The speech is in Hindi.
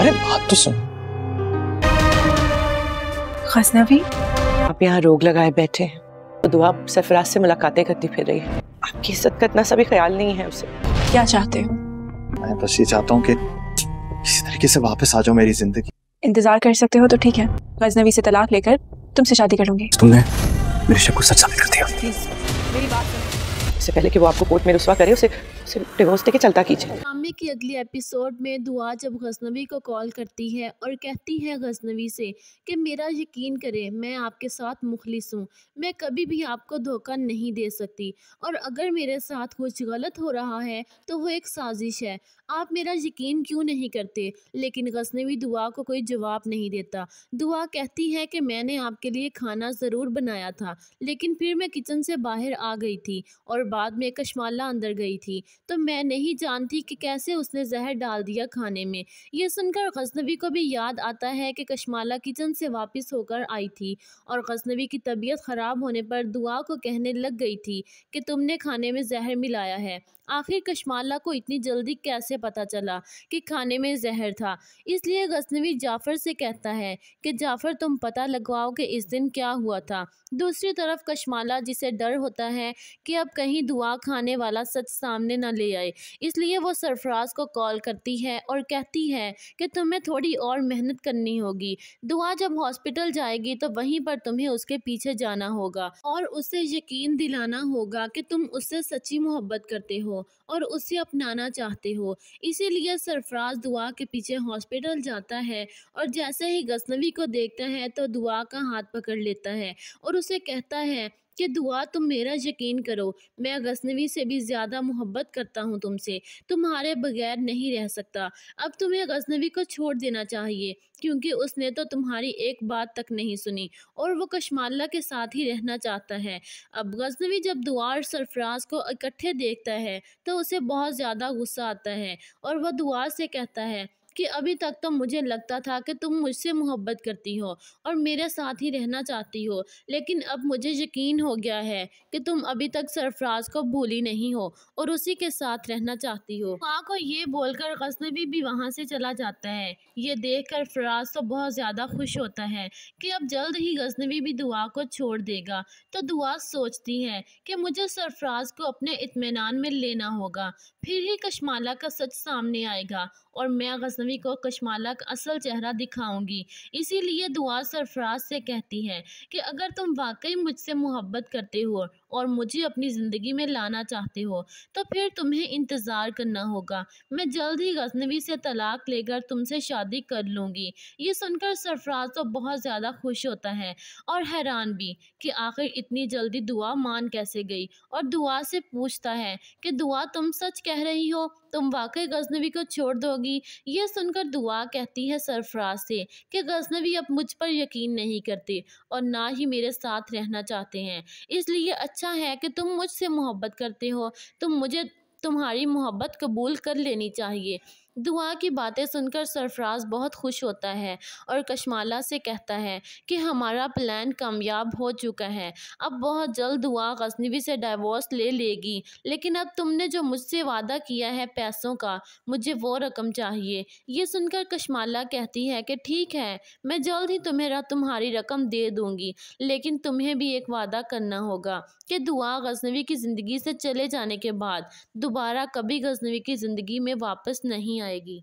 अरे बात तो सुन खसनवी आप यहाँ रोग लगाए बैठे हैं तो दुआ सरफराज से मुलाकातें करती फिर रही है आपकी इज्जत का इतना सभी ख्याल नहीं है उसे क्या चाहते हो मैं बस ये चाहता हूँ कि किसी तरीके से वापस आ जाओ मेरी जिंदगी इंतजार कर सकते हो तो ठीक है गजनवी से तलाक लेकर तुमसे शादी करूंगी तुमने मेरे शक को सच साबित कर दिया मेरी बात इससे पहले कि वो आपको कोर्ट में रुसवा करे उसे उसे डिवोर्स देके चलता कीजिए मामी की अगली एपिसोड में दुआ जब गजनवी को कॉल करती है और कहती है गजनवी से कि मेरा यकीन करे मैं आपके साथ मुखलिस हूँ मैं कभी भी आपको धोखा नहीं दे सकती और अगर मेरे साथ कुछ गलत हो रहा है तो वो एक साजिश है आप मेरा यकीन क्यों नहीं करते लेकिन गजनवी दुआ को कोई जवाब नहीं देता दुआ कहती है कि मैंने आपके लिए खाना ज़रूर बनाया था लेकिन फिर मैं किचन से बाहर आ गई थी और बाद में कशमाला अंदर गई थी तो मैं नहीं जानती कि कैसे उसने जहर डाल दिया खाने में यह सुनकर गजनबी को भी याद आता है कि कशमाला किचन से वापस होकर आई थी और गजनबी की तबीयत ख़राब होने पर दुआ को कहने लग गई थी कि तुमने खाने में जहर मिलाया है आखिर कशमाला को इतनी जल्दी कैसे पता चला कि खाने में जहर था इसलिए गजनवी जाफ़र से कहता है कि जाफ़र तुम पता लगवाओ कि इस दिन क्या हुआ था दूसरी तरफ कशमाला जिसे डर होता है कि अब कहीं ही दुआ खाने वाला सच सामने न ले आए इसलिए वो सरफराज को कॉल करती है और कहती है कि तुम्हें थोड़ी और मेहनत करनी होगी दुआ जब हॉस्पिटल जाएगी तो वहीं पर तुम्हें उसके पीछे जाना होगा और उसे यकीन दिलाना होगा कि तुम उससे सच्ची मोहब्बत करते हो और उसे अपनाना चाहते हो इसीलिए सरफराज दुआ के पीछे हॉस्पिटल जाता है और जैसे ही गसनवी को देखता है तो दुआ का हाथ पकड़ लेता है और उसे कहता है कि दुआ तुम मेरा यकीन करो मैं गसनवी से भी ज़्यादा मोहब्बत करता हूँ तुमसे तुम्हारे बगैर नहीं रह सकता अब तुम्हें गजनवी को छोड़ देना चाहिए क्योंकि उसने तो तुम्हारी एक बात तक नहीं सुनी और वो कशमाला के साथ ही रहना चाहता है अब गजनवी जब दुआर सरफराज को इकट्ठे देखता है तो उसे बहुत ज़्यादा गुस्सा आता है और वह दुआर से कहता है कि अभी तक तो मुझे लगता था कि तुम मुझसे मोहब्बत करती हो और मेरे साथ ही रहना चाहती हो लेकिन अब मुझे यकीन हो गया है कि तुम अभी तक सरफराज को भूली नहीं हो और उसी के साथ रहना चाहती हो माँ को ये बोलकर गजनबी भी, भी वहाँ से चला जाता है ये देख कर फराज तो बहुत ज़्यादा खुश होता है कि अब जल्द ही गजनवी भी दुआ को छोड़ देगा तो दुआ सोचती है कि मुझे सरफराज को अपने इतमान में लेना होगा फिर ही कश्माला का सच सामने आएगा और मैं मौसमी को कशमाला का असल चेहरा दिखाऊंगी इसीलिए दुआ सरफराज से कहती है कि अगर तुम वाकई मुझसे मोहब्बत करते हो और मुझे अपनी ज़िंदगी में लाना चाहते हो तो फिर तुम्हें इंतज़ार करना होगा मैं जल्द ही गजनवी से तलाक लेकर तुमसे शादी कर लूँगी ये सुनकर सरफराज तो बहुत ज़्यादा खुश होता है और हैरान भी कि आखिर इतनी जल्दी दुआ मान कैसे गई और दुआ से पूछता है कि दुआ तुम सच कह रही हो तुम वाकई गजनवी को छोड़ दोगी ये सुनकर दुआ कहती है सरफराज से कि गजनवी अब मुझ पर यकीन नहीं करते और ना ही मेरे साथ रहना चाहते हैं इसलिए अच्छा अच्छा है कि तुम मुझसे मोहब्बत करते हो तो मुझे तुम्हारी मोहब्बत कबूल कर लेनी चाहिए दुआ की बातें सुनकर सरफराज बहुत खुश होता है और कशमाला से कहता है कि हमारा प्लान कामयाब हो चुका है अब बहुत जल्द दुआ गजनवी से डाइवोर्स ले लेगी लेकिन अब तुमने जो मुझसे वादा किया है पैसों का मुझे वो रकम चाहिए ये सुनकर कशमाला कहती है कि ठीक है मैं जल्द ही तुम्हें तुम्हारी रकम दे दूंगी लेकिन तुम्हें भी एक वादा करना होगा कि दुआ गजनवी की ज़िंदगी से चले जाने के बाद दोबारा कभी गजनवी की ज़िंदगी में वापस नहीं आएगी